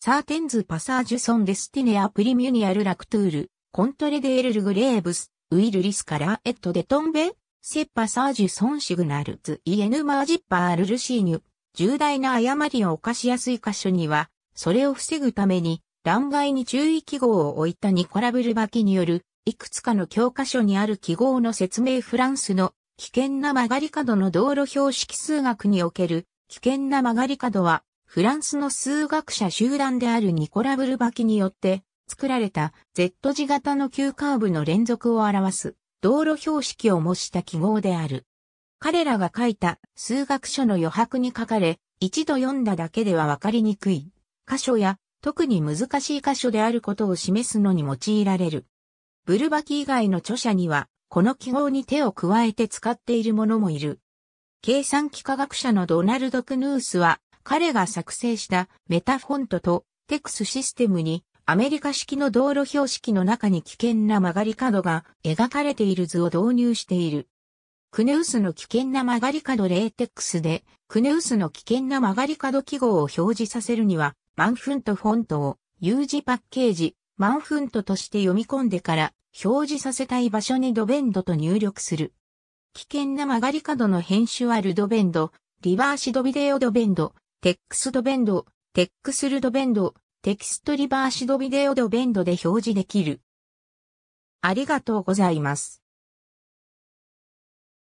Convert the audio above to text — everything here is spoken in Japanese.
サーテンズ・パサージュソン・デスティネア・プリミュニアル・ラクトゥール、コントレデール・ルグレーブス、ウィルリス・カラー・エット・デトンベ、セッパサージュソン・シグナルズ・イエヌ・マージッパー・ルルシーニュ、重大な誤りを犯しやすい箇所には、それを防ぐために、欄外に注意記号を置いたニコラブルバキによる、いくつかの教科書にある記号の説明フランスの危険な曲がり角の道路標識数学における危険な曲がり角はフランスの数学者集団であるニコラ・ブルバキによって作られた Z 字型の急カーブの連続を表す道路標識を模した記号である。彼らが書いた数学書の余白に書かれ、一度読んだだけではわかりにくい箇所や特に難しい箇所であることを示すのに用いられる。ブルバキ以外の著者には、この記号に手を加えて使っているももいる。計算機科学者のドナルド・クヌースは、彼が作成したメタフォントとテクスシステムにアメリカ式の道路標識の中に危険な曲がり角が描かれている図を導入している。クネウスの危険な曲がり角レーテックスで、クネウスの危険な曲がり角記号を表示させるには、マンフントフォントを U 字パッケージ、マンフントとして読み込んでから表示させたい場所にドベンドと入力する。危険な曲がり角の編集はルドベンド、リバーシドビデオドベンド、テックスドベンド、テックスルドベンド、テキストリバーシドビデオドベンドで表示できる。ありがとうございます。